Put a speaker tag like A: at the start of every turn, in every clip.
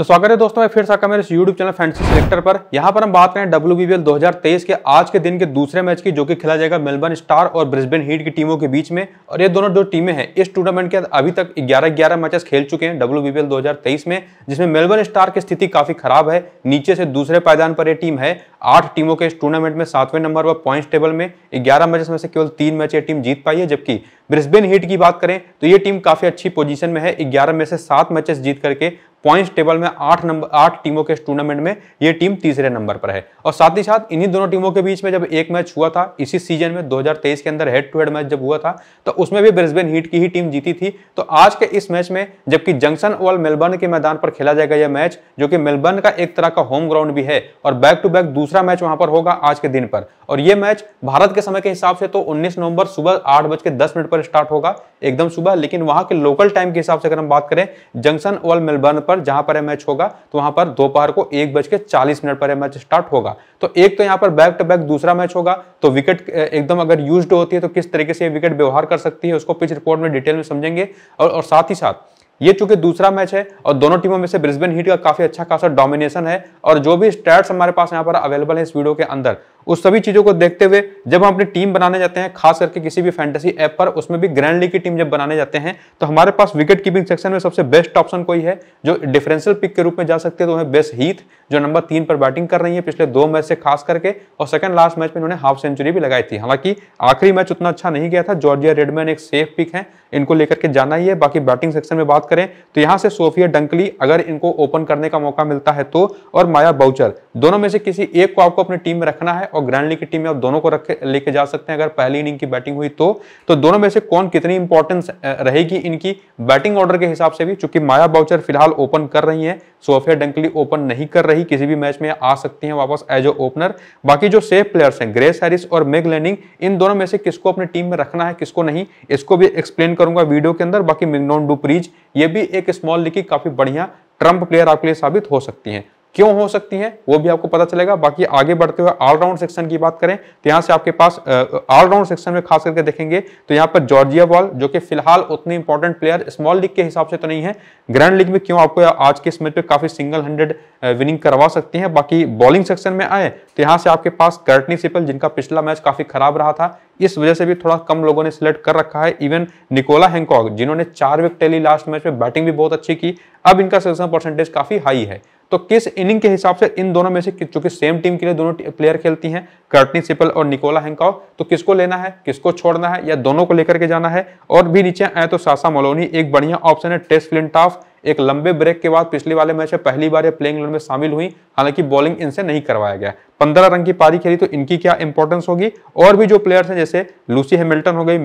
A: तो स्वागत है दोस्तों मैं फिर से मेरे यूट्यूब चैनल फैंसी सिलेक्टर पर यहाँ पर हम बात करें डब्ल्यू बी के आज के दिन के दूसरे मैच की जो कि खेला जाएगा मेलबर्न स्टार और ब्रिस्बेन हीट की टीमों के बीच में और ये दोनों जो टीमें हैं इस टूर्नामेंट के अभी तक ग्यारह ग्यारह मैचेस खेल चुके हैं डब्ल्यू बी में जिसमें मेलबर्न स्टार की स्थिति काफी खराब है नीचे से दूसरे पायदान पर यह टीम है आठ टीमों के इस टूर्नामेंट में सातवें नंबर पर पॉइंट टेबल में ग्यारह मैचेस में से केवल तीन मैच ये टीम जीत पाई है जबकि ब्रिस्बेन हीट की बात करें तो ये टीम काफी अच्छी पोजीशन में है ग्यारह में से सात मैचेस जीत करके पॉइंट्स टेबल में आठ नंबर आठ टीमों के टूर्नामेंट में ये टीम तीसरे नंबर पर है और साथ ही साथ इन्हीं दोनों टीमों के बीच में जब एक मैच हुआ था इसी सीजन में 2023 के अंदर हेड टू हेड मैच जब हुआ था तो उसमें भी ब्रिस्बेन हीट की ही टीम जीती थी तो आज के इस मैच में जबकि जंक्शन ओवल मेलबर्न के मैदान पर खेला जाएगा यह मैच जो कि मेलबर्न का एक तरह का होम ग्राउंड भी है और बैक टू बैक दूसरा मैच वहां पर होगा आज के दिन पर और ये मैच भारत के समय के हिसाब से तो उन्नीस नवंबर सुबह आठ बज के दस मिनट पर स्टार्ट होगा एकदम सुबह लेकिन वहां के लोकल टाइम के हिसाब से अगर हम बात करें जंक्शन ओवल मेलबर्न पर जहां पर मैच होगा तो वहां पर दोपहर को एक बज के चालीस मिनट पर मैच स्टार्ट होगा तो एक तो यहां पर बैक टू बैक दूसरा मैच होगा तो विकेट एकदम अगर यूज होती है तो किस तरीके से विकेट व्यवहार कर सकती है उसको पिच रिपोर्ट में डिटेल में समझेंगे और, और साथ ही साथ ये चूंकि दूसरा मैच है और दोनों टीमों में से ब्रिस्बेन हीट का काफी अच्छा खासा डोमिनेशन है और जो भी स्टैट्स हमारे पास यहाँ पर अवेलेबल है इस वीडियो के अंदर उस सभी चीजों को देखते हुए जब हम अपनी टीम बनाने जाते हैं खास करके किसी भी फैंटेसी ऐप पर उसमें भी ग्रैंड लीग की टीम जब बनाने जाते हैं तो हमारे पास विकेट कीपिंग सेक्शन में सबसे बेस्ट ऑप्शन कोई है जो डिफरेंशियल पिक के रूप में जा सकते हैं तो है बेस्ट हीथ जो नंबर तीन पर बैटिंग कर रही है पिछले दो मैच से खास करके और सेकंड लास्ट मैच में इन्होंने हाफ सेंचुरी भी लगाई थी हालांकि आखिरी मैच उतना अच्छा नहीं गया था जॉर्जिया रेडमैन एक सेफ पिक है इनको लेकर के जाना ही है बाकी बैटिंग सेक्शन में बात करें तो यहाँ से सोफिया डंकली अगर इनको ओपन करने का मौका मिलता है तो और माया बाउचर दोनों में से किसी एक को आपको अपनी टीम में रखना है और ग्रैंड लीग की टीम में आप दोनों को रखे लेके जा सकते हैं अगर पहली इनिंग की बैटिंग हुई तो तो दोनों में से कौन कितनी इंपॉर्टेंस रहेगी इनकी बैटिंग ऑर्डर के हिसाब से भी चूंकि माया बाउचर फिलहाल ओपन कर रही है सोफिया डंकली ओपन नहीं कर रही किसी भी मैच में आ सकती है वापस एज ए ओपनर बाकी जो सेफ प्लेयर्स हैं ग्रेस हैरिस और मेग लैंडिंग इन दोनों में से किसको अपने टीम में रखना है किसको नहीं इसको भी एक्सप्लेन करूंगा वीडियो के अंदर बाकी मिग्नोन डुप्रीज ये भी एक स्मॉल लीग की काफी बढ़िया ट्रंप प्लेयर आपके लिए साबित हो सकती हैं क्यों हो सकती है वो भी आपको पता चलेगा बाकी आगे बढ़ते हुए ऑलराउंड सेक्शन की बात करें तो यहाँ से आपके पास ऑलराउंड सेक्शन में खास करके देखेंगे तो यहाँ पर जॉर्जिया बॉल जो कि फिलहाल उतनी इंपॉर्टेंट प्लेयर स्मॉल लीग के हिसाब से तो नहीं है ग्रैंड लीग में क्यों आपको आज के इस मैच में काफी सिंगल हंड्रेड विनिंग करवा सकती है बाकी बॉलिंग सेक्शन में आए तो यहाँ से आपके पास कर्टनी सिपल जिनका पिछला मैच काफी खराब रहा था इस वजह से भी थोड़ा कम लोगों ने सिलेक्ट कर रखा है इवन निकोला हैंकॉक जिन्होंने चार विकेट टेली लास्ट मैच में बैटिंग भी बहुत अच्छी की अब इनका सिलेक्शन परसेंटेज काफी हाई है तो किस इनिंग के हिसाब से इन दोनों में से चूंकि सेम टीम के लिए दोनों प्लेयर खेलती हैं कर्टनी सिपल और निकोला हैंकाओ तो किसको लेना है किसको छोड़ना है या दोनों को लेकर के जाना है और भी नीचे आए तो सासा मोलोनी एक बढ़िया ऑप्शन है टेस्ट फ्लिंटाफ एक लंबे ब्रेक के बाद पिछले वाले मैच में पहली बार ये प्लेइंग इलेवन में शामिल हुई हालांकि बॉलिंग इनसे नहीं करवाया गया पंद्रह रन की पारी खेली तो इनकी क्या इंपॉर्टेंस होगी और भी जो प्लेयर्स हैं जैसे लूसी हेमिल्टन हो गई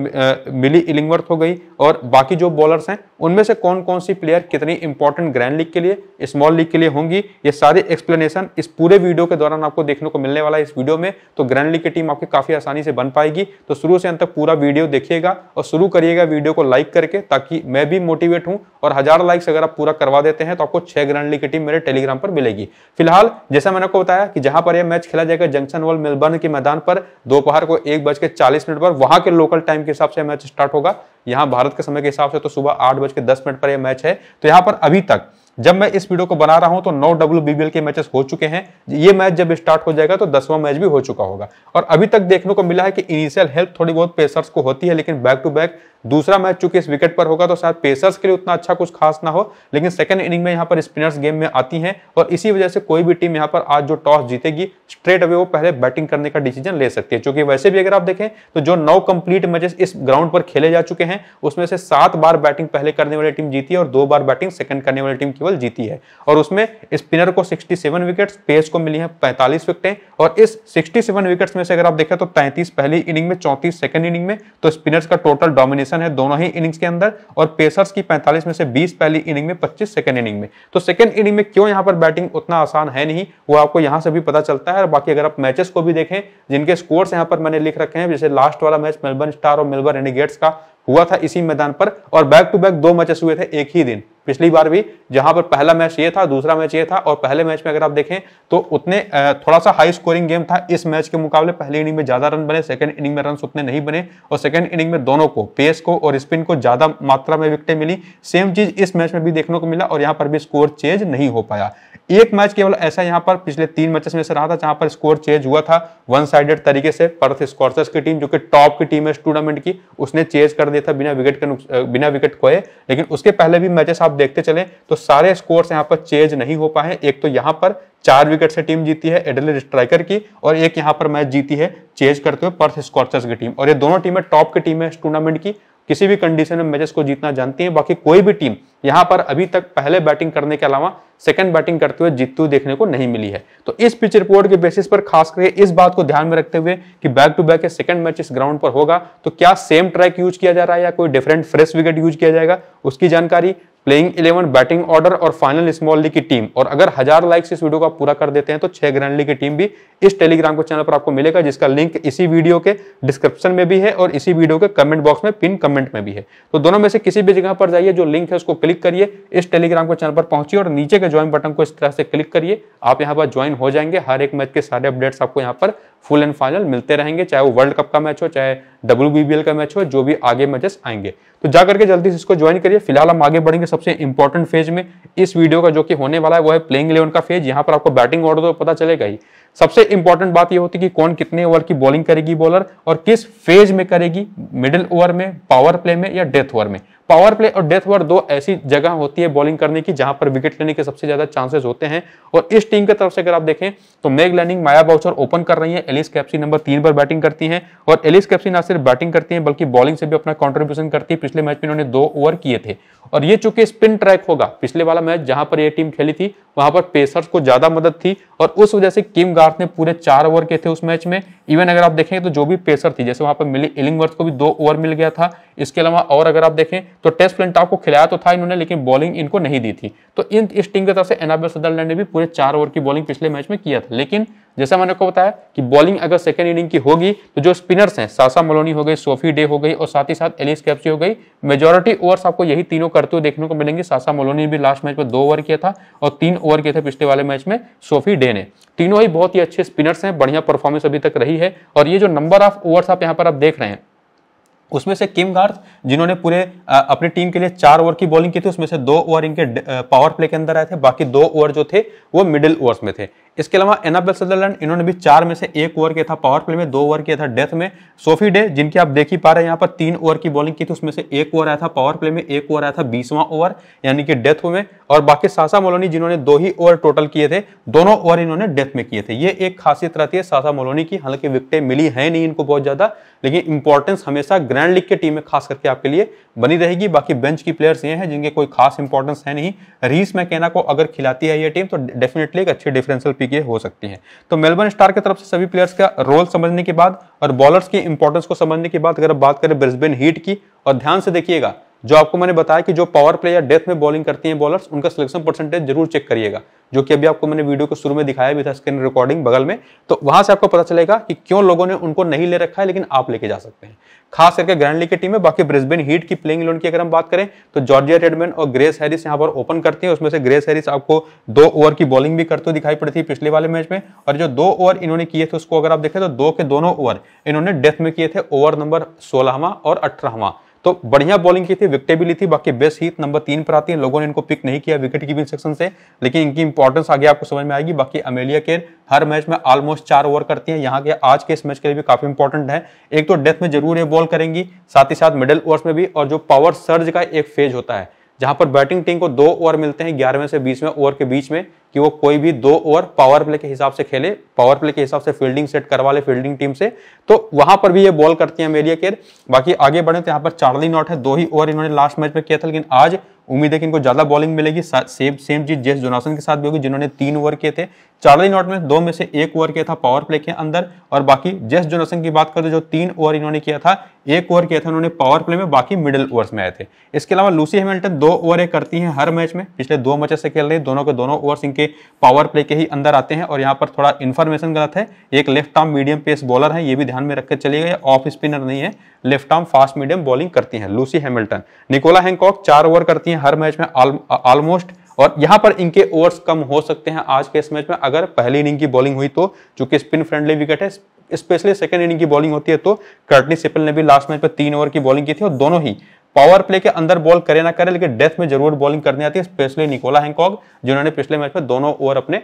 A: मिली इलिंगवर्थ हो गई और बाकी जो बॉलर्स हैं उनमें से कौन कौन सी प्लेयर कितनी इंपॉर्टेंट ग्रैंड लीग के लिए स्मॉल लीग के लिए होंगी ये सारे एक्सप्लेनेशन इस पूरे वीडियो के दौरान आपको देखने को मिलने वाला है इस वीडियो में तो ग्रैंड लीग की टीम आपकी काफी आसानी से बन पाएगी तो शुरू से अंत तक पूरा वीडियो देखिएगा और शुरू करिएगा वीडियो को लाइक करके ताकि मैं भी मोटिवेट हूँ और हजार लाइक्स अगर आप पूरा करवा देते हैं तो आपको छह ग्रैंड लीग की टीम मेरे टेलीग्राम पर मिलेगी फिलहाल जैसा मैंने आपको बताया कि जहां पर यह मैच खेला जाएगा जंक्शन वॉल मेलबर्न के मैदान पर दोपहर को एक बज के चालीस मिनट पर वहां के लोकल टाइम के हिसाब से मैच स्टार्ट होगा यहां भारत के समय के हिसाब से तो सुबह आठ बज के दस मिनट पर यह मैच है तो यहां पर अभी तक जब मैं इस वीडियो को बना रहा हूं तो नौ डब्ल्यू के मैचेस हो चुके हैं ये मैच जब स्टार्ट हो जाएगा तो दसवां मैच भी हो चुका होगा और अभी तक देखने को मिला है कि इनिशियल हेल्प थोड़ी बहुत पेसर्स को होती है लेकिन बैक टू बैक दूसरा मैच चूंकि इस विकेट पर होगा तो शायद पेसर्स के लिए उतना अच्छा कुछ खास ना हो लेकिन सेकंड इनिंग में यहाँ पर स्पिनर्स गेम में आती हैं और इसी वजह से कोई भी टीम यहाँ पर आज जो टॉस जीतेगी स्ट्रेट अवे वो पहले बैटिंग करने का डिसीजन ले सकती है चूंकि वैसे भी अगर आप देखें तो जो नौ कंप्लीट मैचेस इस ग्राउंड पर खेले जा चुके हैं उसमें से सात बार बैटिंग पहले करने वाली टीम जीती है और दो बार बैटिंग सेकंड करने वाली टीम की केवल जीती है और उसमें स्पिनर को 67 विकेट्स पेस को मिली हैं 45 विकेटें और इस 67 विकेट्स में से अगर आप देखें तो 33 पहली इनिंग में 34 सेकंड इनिंग में तो स्पिनर्स का टोटल डोमिनेशन है दोनों ही इनिंग्स के अंदर और पेसर्स की 45 में से 20 पहली इनिंग में 25 सेकंड इनिंग में तो सेकंड इनिंग में क्यों यहाँ पर बैटिंग उतना आसान है नहीं वो आपको यहाँ से भी पता चलता है और बाकी अगर आप मैचेस को भी देखें जिनके स्कोर्स यहाँ पर मैंने लिख रखे हैं जैसे लास्ट वाला मैच मेलबर्न स्टार और मेलबर्न रेनिगेट्स का हुआ था इसी मैदान पर और बैक टू बैक दो मैचेस हुए थे एक ही दिन पिछली बार भी जहां पर पहला मैच ये था दूसरा मैच ये था और पहले मैच में अगर आप देखें तो उतने थोड़ा सा हाई स्कोरिंग गेम था इस मैच के मुकाबले पहली इनिंग में ज्यादा रन बने सेकंड इनिंग में रन उतने नहीं बने और सेकंड इनिंग में दोनों को पेस को और स्पिन को ज्यादा मात्रा में विकटें मिली सेम चीज इस मैच में भी देखने को मिला और यहाँ पर भी स्कोर चेंज नहीं हो पाया एक मैच केवल ऐसा यहाँ पर पिछले तीन मैचेस में से रहा था जहां पर स्कोर चेंज हुआ था वन साइडेड तरीके से पर्थ स्कॉर्सर्स की टीम जो कि टॉप की टीम है इस टूर्नामेंट की उसने चेंज कर दिया दिया था बिना विकेट के बिना विकेट खोए लेकिन उसके पहले भी मैचेस आप देखते चले तो सारे स्कोर्स यहाँ पर चेंज नहीं हो पाए एक तो यहाँ पर चार विकेट से टीम जीती है एडलेड स्ट्राइकर की और एक यहाँ पर मैच जीती है चेज करते हुए पर्थ स्कॉर्चर्स की टीम और ये दोनों टीमें टॉप की टीम है इस टूर्नामेंट की किसी भी कंडीशन में मैचेस को जीतना जानती है बाकी कोई भी टीम यहां पर अभी तक पहले बैटिंग करने के अलावा सेकंड बैटिंग करते हुए जीतती देखने को नहीं मिली है तो इस पिच रिपोर्ट के बेसिस पर खास करके इस बात को ध्यान में रखते हुए कि back to back second match इस ग्राउंड पर होगा तो क्या सेम ट्रैक यूज किया जा रहा है या कोई डिफरेंट फ्रेश विकेट यूज किया जाएगा उसकी जानकारी प्लेइंग इलेवन बैटिंग ऑर्डर और फाइनल स्मॉल लीग की टीम और अगर हजार लाइक्स इस वीडियो को पूरा कर देते हैं तो छह ग्रैंड लीग की टीम भी इस टेलीग्राम को चैनल पर आपको मिलेगा जिसका लिंक इसी वीडियो के डिस्क्रिप्शन में भी है और इसी वीडियो के कमेंट बॉक्स में पिन कमेंट में भी है तो दोनों में से किसी भी जगह पर जाइए जो लिंक है उसको क्लिक करिए इस टेलीग्राम को चैनल पर पहुंचिए और नीचे के ज्वाइन बटन को इस तरह से क्लिक करिए आप यहाँ पर ज्वाइन हो जाएंगे हर एक मैच के सारे अपडेट्स आपको यहाँ पर फुल एंड फाइनल मिलते रहेंगे चाहे वो वर्ल्ड कप का मैच हो चाहे डब्ल्यू का मैच हो जो भी आगे मैचेस आएंगे तो जाकर के जल्दी से इसको ज्वाइन करिए फिलहाल हम आगे बढ़ेंगे सबसे इंपॉर्टेंट फेज में इस वीडियो का जो कि होने वाला है वो है प्लेइंग इलेवन का फेज यहाँ पर आपको बैटिंग ऑर्डर तो पता चलेगा ही सबसे इंपॉर्टेंट बात यह होती है कि कौन कितने ओवर की बॉलिंग करेगी बॉलर और किस फेज में करेगी मिडिल ओवर में पावर प्ले में या डेथ ओवर में पावर प्ले और डेथ ओवर दो ऐसी जगह होती है बॉलिंग करने की जहां पर विकेट लेने के सबसे ज्यादा चांसेस होते हैं और इस टीम की तरफ से अगर आप देखें तो Meg Lanning Maia Bouchier open कर रही है एलिस कैप्सी नंबर तीन पर बैटिंग करती है और एलिस कैप्सी ना सिर्फ बैटिंग करती है बल्कि बॉलिंग से भी अपना कॉन्ट्रीब्यूशन करती है पिछले मैच में इन्होंने दो ओवर किए थे और ये चूंकि स्पिन ट्रैक होगा पिछले वाला मैच जहां पर यह टीम खेली थी वहां पर पेसर्स को ज्यादा मदद थी और उस वजह से किम गार्थ ने पूरे चार ओवर के थे उस मैच में इवन अगर आप देखें तो जो भी पेसर थी जैसे वहां पर मिली इलिंगवर्थ को भी दो ओवर मिल गया था इसके अलावा और अगर आप देखें तो टेस्ट प्लेट को खिलाया तो था इन्होंने लेकिन बॉलिंग इनको नहीं दी थी तो इन इस टीम की तरफ से एनाबेल सदरलैंड ने भी पूरे चार ओवर की बॉलिंग पिछले मैच में किया था लेकिन जैसा मैंने आपको बताया कि बॉलिंग अगर सेकेंड इनिंग की होगी तो जो स्पिनर्स हैं सासा मलोनी हो गई सोफी डे हो गई और साथ ही साथ एलिस कैप्सी हो गई मेजोरिटी ओवर्स आपको यही तीनों करते हुए देखने को मिलेंगे सासा मलोनी ने भी लास्ट मैच में दो ओवर किया था और तीन ओवर किए थे पिछले वाले मैच में सोफी डे ने तीनों ही बहुत ही अच्छे स्पिनर्स हैं बढ़िया परफॉर्मेंस अभी तक रही है और ये जो नंबर ऑफ ओवर्स आप यहाँ पर आप देख रहे हैं उसमें से किम गार्थ जिन्होंने पूरे अपनी टीम के लिए चार ओवर की बॉलिंग की थी उसमें से दो ओवर इनके पावर प्ले के अंदर आए थे बाकी दो ओवर जो थे वो मिडिल ओवर्स में थे इसके अलावा एनाबेल सदरलैंड इन्होंने भी चार में से एक ओवर किया था पावर प्ले में दो ओवर किया था डेथ में सोफी डे जिनकी आप देख ही पा रहे हैं यहाँ पर तीन ओवर की बॉलिंग की थी उसमें से एक ओवर आया था पावर प्ले में एक ओवर आया था बीसवां ओवर यानी कि डेथ में और बाकी सासा मोलोनी जिन्होंने दो ही ओवर टोटल किए थे दोनों ओवर इन्होंने डेथ में किए थे ये एक खासियत रहती है सासा मोलोनी की हालांकि विकटें मिली है नहीं इनको बहुत ज़्यादा लेकिन इंपॉर्टेंस हमेशा ग्रैंड लीग के टीम में खास करके आपके लिए बनी रहेगी बाकी बेंच की प्लेयर्स ये हैं जिनके कोई खास इंपॉर्टेंस है नहीं रीस मैकेना को अगर खिलाती है ये टीम तो डेफिनेटली एक अच्छी डिफरेंशियल ये हो सकती हैं तो मेलबर्न स्टार की तरफ से सभी प्लेयर्स का रोल समझने के बाद और बॉलर्स की इंपॉर्टेंस को समझने के बाद अगर बात करें ब्रिस्बेन हीट की और ध्यान से देखिएगा जो आपको मैंने बताया कि जो पावर प्ले या डेथ में बॉलिंग करती हैं बॉलर्स उनका सिलेक्शन परसेंटेज जरूर चेक करिएगा जो कि अभी आपको मैंने वीडियो को शुरू में दिखाया भी था स्क्रीन रिकॉर्डिंग बगल में तो वहां से आपको पता चलेगा कि क्यों लोगों ने उनको नहीं ले रखा है लेकिन आप लेके जा सकते हैं खास करके ग्रैंड लीग की टीम में बाकी ब्रिस्बेन हीट की प्लेइंग इलेवन की अगर हम बात करें तो जॉर्जिया रेडमैन और ग्रेस हैरिस यहाँ पर ओपन करती है उसमें से ग्रेस हैरिस आपको दो ओवर की बॉलिंग भी करते हुए दिखाई पड़ती थी पिछले वाले मैच में और जो दो ओवर इन्होंने किए थे उसको अगर आप देखें तो दो के दोनों ओवर इन्होंने डेथ में किए थे ओवर नंबर सोलहवा और अठारहवा तो बढ़िया बॉलिंग की थी विकटे भी ली थी बाकी बेस्ट हीट नंबर तीन पर आती है लोगों ने इनको पिक नहीं किया विकेट कीपिंग सेक्शन से लेकिन इनकी इंपॉर्टेंस आगे आपको समझ में आएगी बाकी अमेलिया केन हर मैच में ऑलमोस्ट चार ओवर करती है यहाँ के आज के इस मैच के लिए भी काफी इंपॉर्टेंट है एक तो डेथ में जरूर ये बॉल करेंगी साथ ही साथ मिडिल ओवर्स में भी और जो पावर सर्ज का एक फेज होता है जहां पर बैटिंग टीम को दो ओवर मिलते हैं ग्यारहवें से बीसवें ओवर के बीच में कि वो कोई भी दो ओवर पावर प्ले के हिसाब से खेले पावर प्ले के हिसाब से फील्डिंग सेट करवा ले फील्डिंग टीम से तो वहां पर भी ये बॉल करती है मेरिया केर बाकी आगे बढ़े तो यहाँ पर चार्ली नॉट है दो ही ओवर इन्होंने लास्ट मैच में किया था लेकिन आज उम्मीद है कि इनको ज्यादा बॉलिंग मिलेगी सेम सेम चीज जेस जोनासन के साथ भी होगी जिन्होंने तीन ओवर किए थे चार्ली नॉट में दो में से एक ओवर किया था पावर प्ले के अंदर और बाकी जेस जोनासन की बात करते तो जो तीन ओवर इन्होंने किया था एक ओवर किया था उन्होंने पावर प्ले में बाकी मिडिल ओवर में आए थे इसके अलावा लूसी हेमिल्टन दो ओवर करती है हर मैच में पिछले दो मैचेस से खेल रहे दोनों के दोनों ओवर इनके पावर प्ले के ही अंदर आते हैं और यहाँ पर थोड़ा इन्फॉर्मेशन गलत है एक left arm medium pace bowler है ये भी ध्यान में रखकर चलिएगा ऑफ स्पिनर नहीं है left arm fast medium bowling करती हैं लूसी हैमिल्टन निकोला हैंकॉक चार ओवर करती हैं हर मैच में ऑलमोस्ट और यहाँ पर इनके ओवर्स कम हो सकते हैं आज के इस मैच में अगर पहली इनिंग की बॉलिंग हुई तो चूंकि स्पिन फ्रेंडली विकेट है स्पेशली सेकंड इनिंग की बॉलिंग होती है तो कर्टनी सिपल ने भी लास्ट मैच पर तीन ओवर की बॉलिंग की थी और दोनों ही पावर प्ले के अंदर बॉल करे ना करे लेकिन डेथ में जरूर बॉलिंग करनी आती है स्पेशली निकोला हैंकॉग जिन्होंने पिछले मैच में दोनों ओवर अपने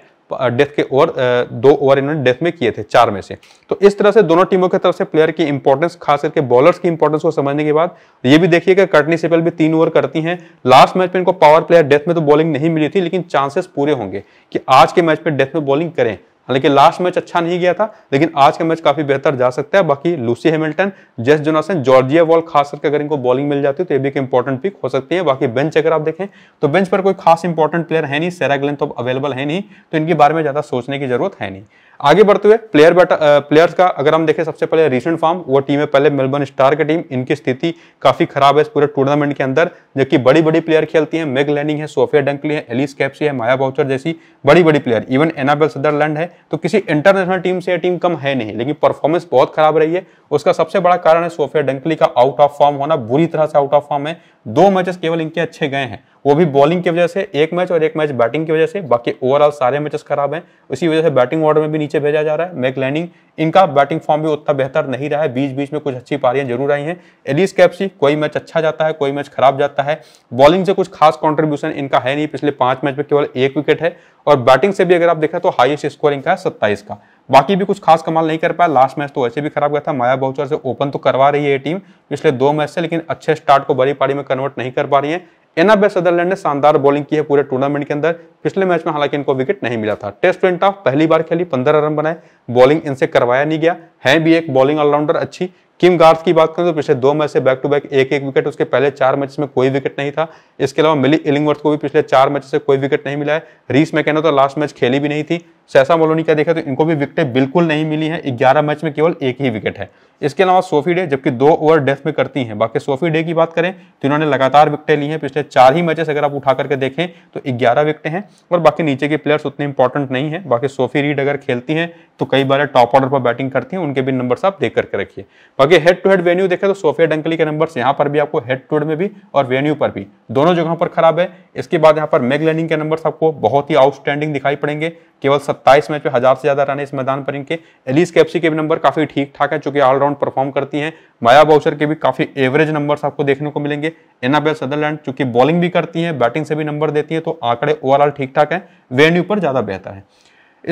A: डेथ के ओवर दो ओवर इन्होंने डेथ में किए थे चार में से तो इस तरह से दोनों टीमों की तरफ से प्लेयर की इंपॉर्टेंस खास करके बॉलर्स की इंपॉर्टेंस को समझने के बाद ये भी देखिए कि कटनी से पहले भी तीन ओवर करती हैं लास्ट मैच में इनको पावर प्लेयर डेथ में तो बॉलिंग नहीं मिली थी लेकिन चांसेस पूरे होंगे कि आज के मैच में डेथ में बॉलिंग करें हालांकि लास्ट मैच अच्छा नहीं गया था लेकिन आज का मैच काफी बेहतर जा सकता है बाकी Lucy Hamilton Jess Jonassen Georgia Voll खास करके अगर इनको बॉलिंग मिल जाती है तो ये भी एक इंपॉर्टेंट पिक हो सकती है बाकी बेंच अगर आप देखें तो बेंच पर कोई खास इंपॉर्टेंट प्लेयर है नहीं सेरा ग्लेन तो अवेलेबल है नहीं तो इनके बारे में ज्यादा सोचने की जरूरत है नहीं आगे बढ़ते हुए प्लेयर बट प्लेयर्स का अगर हम देखें सबसे पहले रिसेंट फॉर्म वो टीम है पहले मेलबर्न स्टार की टीम इनकी स्थिति काफी खराब है इस पूरे टूर्नामेंट के अंदर जबकि बड़ी बड़ी प्लेयर खेलती है मेग लैनिंग है सोफिया डंकली है एलिस कैप्सी है माया बाउचर जैसी बड़ी बड़ी प्लेयर इवन एनाबेल सदरलैंड है तो किसी इंटरनेशनल टीम से यह टीम कम है नहीं लेकिन परफॉर्मेंस बहुत खराब रही है उसका सबसे बड़ा कारण है सोफिया डंकली का आउट ऑफ फॉर्म होना बुरी तरह से आउट ऑफ फॉर्म है दो मैचेस केवल इनके अच्छे गए हैं वो भी बॉलिंग की वजह से एक मैच और एक मैच बैटिंग की वजह से बाकी ओवरऑल सारे मैचेस खराब हैं उसी वजह से बैटिंग ऑर्डर में भी नीचे भेजा जा रहा है मैक लैंडिंग इनका बैटिंग फॉर्म भी उतना बेहतर नहीं रहा है बीच बीच में कुछ अच्छी पारियां जरूर आई हैं एलिस कैप्सी कोई मैच अच्छा जाता है कोई मैच खराब जाता है बॉलिंग से कुछ खास कॉन्ट्रीब्यूशन इनका है नहीं पिछले पांच मैच में केवल एक विकेट है और बैटिंग से भी अगर आप देखें तो हाइस्ट स्कोर इनका है सत्ताईस का बाकी भी कुछ खास कमाल नहीं कर पाया लास्ट मैच तो वैसे भी खराब गया था माया बहुचर से ओपन तो करवा रही है ये टीम पिछले दो मैच से लेकिन अच्छे स्टार्ट को बड़ी पारी में कन्वर्ट नहीं कर पा रही है एनाबे सदरलैंड ने शानदार बॉलिंग की है पूरे टूर्नामेंट के अंदर पिछले मैच में हालांकि इनको विकेट नहीं मिला था टेस्ट वन ऑफ पहली बार खेली पंद्रह रन बनाए बॉलिंग इनसे करवाया नहीं गया है भी एक बॉलिंग ऑलराउंडर अच्छी किम गार्थ की बात करें तो पिछले दो मैच से बैक टू बैक एक एक विकेट उसके पहले चार मैच में कोई विकेट नहीं था इसके अलावा मिली इलिंगवर्थ को भी पिछले चार मैच से कोई विकेट नहीं मिला है रीस में कहना तो लास्ट मैच खेली भी नहीं थी सैसा मोलोनी का देखा तो इनको भी विकेटें बिल्कुल नहीं मिली है ग्यारह मैच में केवल एक ही विकेट है इसके अलावा सोफी डे जबकि दो ओवर डेथ में करती हैं बाकी सोफी डे की बात करें तो इन्होंने लगातार विकटें ली हैं पिछले चार ही मैचेस अगर आप उठा करके देखें तो ग्यारह विकटें हैं और बाकी नीचे के प्लेयर्स उतने इंपॉर्टेंट नहीं है बाकी सोफी रीड अगर खेलती हैं तो कई बार टॉप ऑर्डर पर बैटिंग करती हैं उनके भी नंबर्स आप देख करके रखिए बाकी हेड टू हेड वेन्यू देखें तो सोफिया डंकली के नंबर्स यहाँ पर भी आपको हेड टू हेड में भी और वेन्यू पर भी दोनों जगहों पर खराब है इसके बाद यहाँ पर मेग लेनिंग के नंबर्स आपको बहुत ही आउटस्टैंडिंग दिखाई पड़ेंगे केवल 27 मैच में हजार से ज्यादा रन इस मैदान पर इनके एलिस कैप्सी के भी नंबर काफी ठीक ठाक है चूंकि ऑलराउंड परफॉर्म करती हैं माया बाउचर के भी काफी एवरेज नंबर आपको देखने को मिलेंगे एनाबेल सदरलैंड चूंकि बॉलिंग भी करती है बैटिंग से भी नंबर देती है तो आंकड़े ओवरऑल ठीक ठाक है वेन्यू पर ज्यादा बेहतर है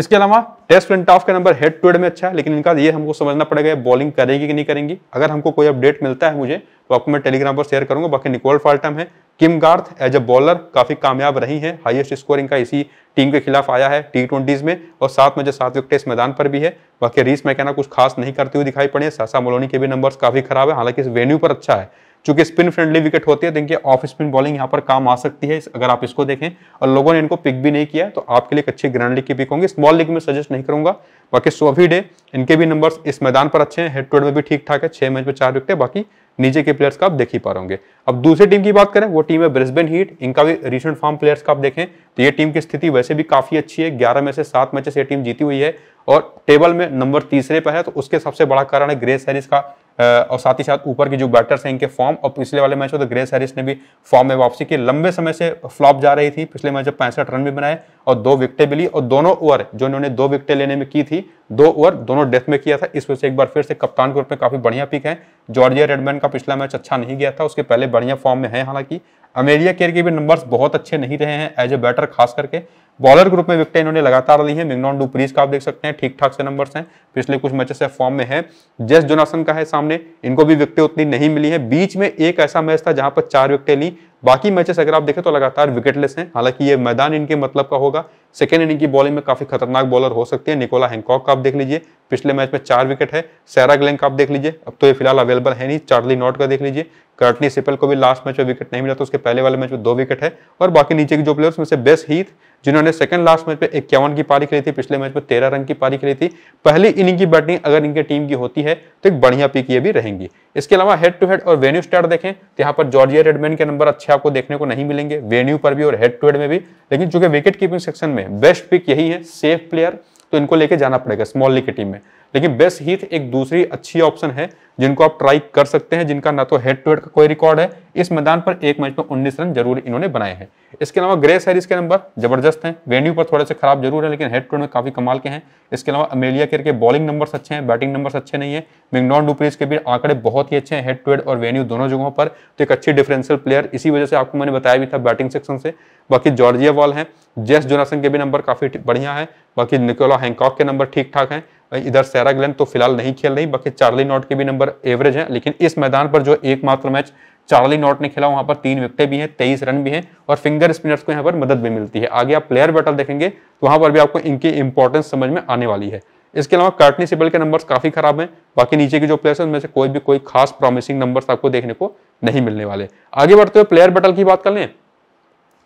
A: इसके अलावा टेस्ट प्रिंट ऑफ का नंबर हेड टू हेड में अच्छा है लेकिन इनका ये हमको समझना पड़ेगा बॉलिंग करेगी कि नहीं करेंगी अगर हमको कोई अपडेट मिलता है मुझे तो आपको मैं टेलीग्राम पर शेयर करूंगा बाकी निकोल फाल्टम है Kim Garth as a bowler काफी कामयाब रही हैं हाईएस्ट स्कोर इनका इसी टीम के खिलाफ आया है टी ट्वेंटीज में और साथ में जो सात विकेट इस मैदान पर भी है बाकी रीस मैकेना कुछ खास नहीं करते हुए दिखाई पड़े सासा मोलोनी के भी नंबर्स काफी खराब है हालांकि इस वेन्यू पर अच्छा है चूंकि स्पिन फ्रेंडली विकेट होती है तो ऑफ स्पिन बॉलिंग यहाँ पर काम आ सकती है अगर आप इसको देखें और लोगों ने इनको पिक भी नहीं किया तो आपके लिए अच्छी ग्रैंड लीग की पिक होंगी स्मॉल लीग में सजेस्ट नहीं करूंगा बाकी सोफी डे इनके भी नंबर्स इस मैदान पर अच्छे हैं हेड टू हेड में भी ठीक ठाक है छह मैच में चार विकेट बाकी नीचे के प्लेयर्स का आप देख ही पा रहे अब दूसरी टीम की बात करें वो टीम है ब्रिस्बेन हीट इनका भी रिसेंट फॉर्म प्लेयर्स का आप देखें तो ये टीम की स्थिति वैसे भी काफी अच्छी है ग्यारह में से सात मैचेस ये टीम जीती हुई है और टेबल में नंबर तीसरे पर है तो उसके सबसे बड़ा कारण है ग्रेस हैरिस का और साथ ही साथ ऊपर के जो बैटर्स हैं इनके फॉर्म और पिछले वाले मैच में तो ग्रेस हैरिस ने भी फॉर्म में वापसी की लंबे समय से फ्लॉप जा रही थी पिछले मैच में पैंसठ रन भी बनाए और दो विकटें भी ली और दोनों ओवर जो इन्होंने दो विकटें लेने में की थी दो ओवर दोनों डेथ में किया था इस वजह से एक बार फिर से कप्तान के रूप में काफी बढ़िया पिक है जॉर्जिया रेडमैन का पिछला मैच अच्छा नहीं गया था उसके पहले बढ़िया फॉर्म में है हालांकि अमेरिया केयर के भी नंबर्स बहुत अच्छे नहीं रहे हैं एज ए बैटर खास करके बॉलर ग्रुप में विकटें इन्होंने लगातार ली है मिग्नॉन डुप्रीज का आप देख सकते हैं ठीक ठाक से नंबर्स हैं पिछले कुछ मैचेस से फॉर्म में है जेस जोनासन का है सामने इनको भी विकटें उतनी नहीं मिली है बीच में एक ऐसा मैच था जहां पर चार विकटें ली बाकी मैचेस अगर आप देखें तो लगातार विकेटलेस हैं हालांकि ये मैदान इनके मतलब का होगा सेकेंड इनिंग की बॉलिंग में काफी खतरनाक बॉलर हो सकते हैं निकोला हैंकॉक का आप देख लीजिए पिछले मैच में चार विकेट है सैरा ग्लैंग का आप देख लीजिए अब तो ये फिलहाल अवेलेबल है नहीं चार्ली नॉट का देख लीजिए कर्टनी सिपल को भी लास्ट मैच में विकेट नहीं मिला तो उसके पहले वाले मैच में दो विकेट है और बाकी नीचे के जो प्लेयर्स में से बेस्ट हीथ जिन्होंने सेकंड लास्ट मैच में इक्यावन की पारी खेली थी पिछले मैच में तेरह रन की पारी खेली थी पहली इनिंग की बैटिंग अगर इनके टीम की होती है तो एक बढ़िया पिक ये भी रहेंगी इसके अलावा हेड टू हेड और वेन्यू स्टार देखें तो यहाँ पर जॉर्जिया रेडमैन के नंबर अच्छे अच्छे आपको देखने को नहीं मिलेंगे वेन्यू पर भी और हेड टू हेड में भी लेकिन चूंकि विकेट कीपिंग सेक्शन में बेस्ट पिक यही है सेफ प्लेयर तो इनको लेके जाना पड़ेगा स्मॉल लीग की टीम में लेकिन बेस्ट हीथ एक दूसरी अच्छी ऑप्शन है जिनको आप ट्राई कर सकते हैं जिनका ना तो हेड टू हेड का कोई रिकॉर्ड है इस मैदान पर एक मैच में उन्नीस रन जरूर इन्होंने बनाए हैं इसके अलावा ग्रेस हैरिस के नंबर जबरदस्त हैं वेन्यू पर थोड़े से खराब जरूर है लेकिन हेड टू हेड में काफी कमाल के हैं इसके अलावा अमेलिया केर के बॉलिंग नंबर्स अच्छे हैं बैटिंग नंबर्स अच्छे नहीं है मिगनॉन डुप्रीज के भी आंकड़े बहुत ही अच्छे हैं हेड टू हेड और वेन्यू दोनों जगहों पर तो एक अच्छी डिफरेंशियल प्लेयर इसी वजह से आपको मैंने बताया भी था बैटिंग सेक्शन से बाकी जॉर्जिया वॉल है जेस जोनासन के भी नंबर काफी बढ़िया है बाकी निकोला हैंकॉक के नंबर ठीक ठाक हैं इधर सैरा ग्लैंड तो फिलहाल नहीं खेल रही बाकी चार्ली नॉट के भी नंबर एवरेज हैं लेकिन इस मैदान पर जो एकमात्र मैच चार्ली नॉट ने खेला वहां पर तीन विकेटें भी हैं तेईस रन भी हैं और फिंगर स्पिनर्स को यहाँ पर मदद भी मिलती है आगे आप प्लेयर बैटल देखेंगे तो वहां पर भी आपको इनकी इंपॉर्टेंस समझ में आने वाली है इसके अलावा कार्टनी सिबल के नंबर्स काफ़ी खराब हैं बाकी नीचे के जो प्लेयर्स हैं उनमें से कोई भी कोई खास प्रॉमिसिंग नंबर्स आपको देखने को नहीं मिलने वाले आगे बढ़ते हुए प्लेयर बैटल की बात कर लें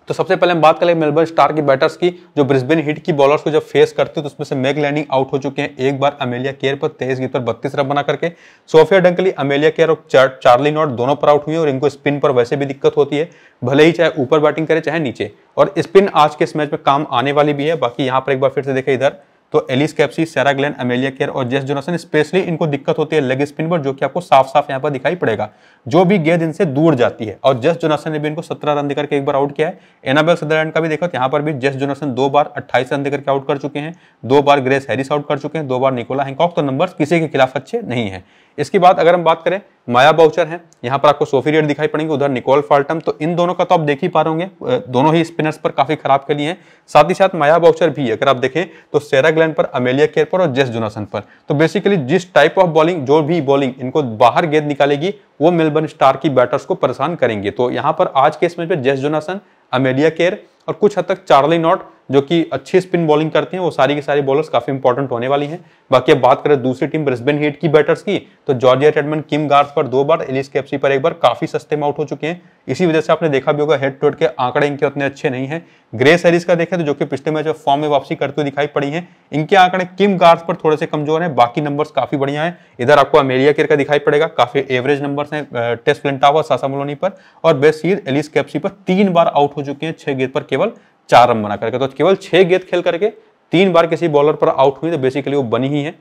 A: तो सबसे पहले हम बात करें मेलबर्न स्टार की बैटर्स की जो ब्रिस्बेन हिट की बॉलर्स को जब फेस करते हैं तो उसमें से मेग लैंडिंग आउट हो चुके हैं एक बार अमेलिया केयर पर तेईस गेंद पर बत्तीस रन बना करके सोफिया डंकली अमेलिया केयर और चार, चार्ली नॉट दोनों पर आउट हुई और इनको स्पिन पर वैसे भी दिक्कत होती है भले ही चाहे ऊपर बैटिंग करे चाहे नीचे और स्पिन आज के इस मैच में काम आने वाली भी है बाकी यहाँ पर एक बार फिर से देखे इधर तो Alice Capsey Sarah Glenn Amelia Kerr और जेस जोनासन स्पेशली इनको दिक्कत होती है लेग स्पिन पर जो कि आपको साफ साफ यहाँ पर दिखाई पड़ेगा जो भी गेंद इनसे दूर जाती है और जस जोनासन ने भी इनको सत्रह रन देकर के एक बार आउट किया है एनाबेल सदरलैंड का भी देखो यहाँ पर भी जस जोनासन दो बार अट्ठाईस रन देकर के आउट कर चुके हैं दो बार ग्रेस हैरिस आउट कर चुके हैं दो बार निकोला हैंकॉक तो नंबर किसी के खिलाफ अच्छे नहीं है इसके बाद अगर हम बात करें माया बाउचर है यहाँ पर आपको सोफी रेड दिखाई पड़ेंगे उधर निकोल फाल्टम तो इन दोनों का तो आप देख ही पा रहे दोनों ही स्पिनर्स पर काफी खराब खेली हैं साथ ही साथ माया बाउचर भी अगर आप देखें तो सेरा ग्लैंड पर अमेलिया केयर पर और जेस जोनासन पर तो बेसिकली जिस टाइप ऑफ बॉलिंग जो भी बॉलिंग इनको बाहर गेंद निकालेगी वो मेलबर्न स्टार की बैटर्स को परेशान करेंगे तो यहाँ पर आज के इस मैच में जेस जोनासन अमेलिया केयर और कुछ हद तक चार्ली नॉट जो कि अच्छी स्पिन बॉलिंग करती हैं वो सारी की सारी बॉलर्स काफी इंपॉर्टेंट होने वाली हैं बाकी अब बात करें दूसरी टीम ब्रिस्बेन हीट की बैटर्स की तो जॉर्जिया रेडमन किम गार्थ पर दो बार एलिस कैप्सी पर एक बार काफी सस्ते में आउट हो चुके हैं इसी वजह से आपने देखा भी होगा हेड टू हेड के आंकड़े इनके उतने अच्छे नहीं है ग्रेस हैरिस का देखें तो जो कि पिछले मैच फॉर्म में वापसी करते हुए दिखाई पड़ी है इनके आंकड़े किम गार्थ पर थोड़े से कमजोर है बाकी नंबर काफी बढ़िया है इधर आपको अमेरिया केर का दिखाई पड़ेगा काफी एवरेज नंबर है टेस्ट फ्लिंटावा सासा मलोनी पर और बेस्ट सीर एलिस कैप्सी पर तीन बार आउट हो चुके हैं छह गेंद पर केवल चार रन बना करके तो केवल छह गेंद खेल करके तीन बार किसी बॉलर पर आउट हुई तो बेसिकली वो बनी ही है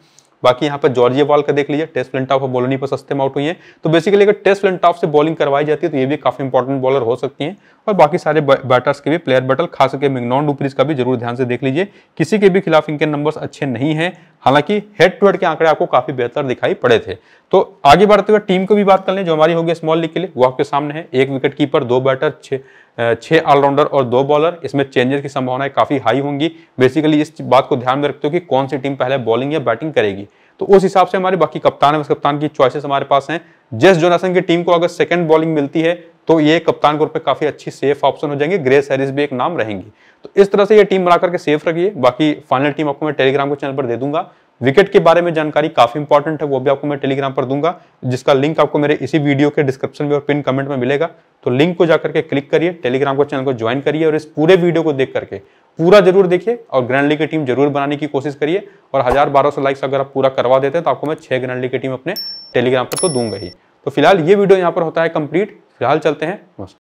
A: बाकी यहाँ पर जॉर्जिया बॉल का देख लीजिए टेस्ट फ्लिन और बोलोनी पर सस्ते में आउट हुई है तो बेसिकली अगर टेस्ट फ्लिन से बॉलिंग करवाई जाती है तो ये भी काफी इंपॉर्टेंट बॉलर हो सकती हैं और बाकी सारे बैटर्स के भी प्लेयर बैटल खास करके मिगनॉन डुप्रीज का भी जरूर ध्यान से देख लीजिए किसी के भी खिलाफ इनके नंबर्स अच्छे नहीं है हालांकि हेड टू हेड के आंकड़े आपको काफी बेहतर दिखाई पड़े थे तो आगे बढ़ते हुए टीम को भी बात कर लें जो हमारी होगी स्मॉल लीग के लिए वो आपके सामने है एक विकेट कीपर दो बैटर छः ऑलराउंडर और दो बॉलर इसमें चेंजेस की संभावनाएं काफ़ी हाई होंगी बेसिकली इस बात को ध्यान में रखते हो कि कौन सी टीम पहले बॉलिंग या बैटिंग करेगी तो उस हिसाब से हमारे बाकी कप्तान है कप्तान की चॉइसेस हमारे पास हैं जेस जोनासन की टीम को अगर सेकंड बॉलिंग मिलती है तो ये कप्तान के रूप में काफ़ी अच्छी सेफ ऑप्शन हो जाएंगे ग्रेस हैरिस भी एक नाम रहेंगी तो इस तरह से ये टीम बना करके सेफ रखिए बाकी फाइनल टीम आपको मैं टेलीग्राम के चैनल पर दे दूंगा विकेट के बारे में जानकारी काफी इंपॉर्टेंट है वो भी आपको मैं टेलीग्राम पर दूंगा जिसका लिंक आपको मेरे इसी वीडियो के डिस्क्रिप्शन में और पिन कमेंट में मिलेगा तो लिंक को जाकर के क्लिक करिए टेलीग्राम को चैनल को ज्वाइन करिए और इस पूरे वीडियो को देख करके पूरा जरूर देखिए और ग्रैंड लीग की टीम जरूर बनाने की कोशिश करिए और हजार बारह सौ लाइक्स अगर आप पूरा करवा देते हैं तो आपको मैं छह ग्रैंड लीग की टीम अपने टेलीग्राम पर तो दूंगा ही तो फिलहाल ये वीडियो यहाँ पर होता है कंप्लीट फिलहाल चलते हैं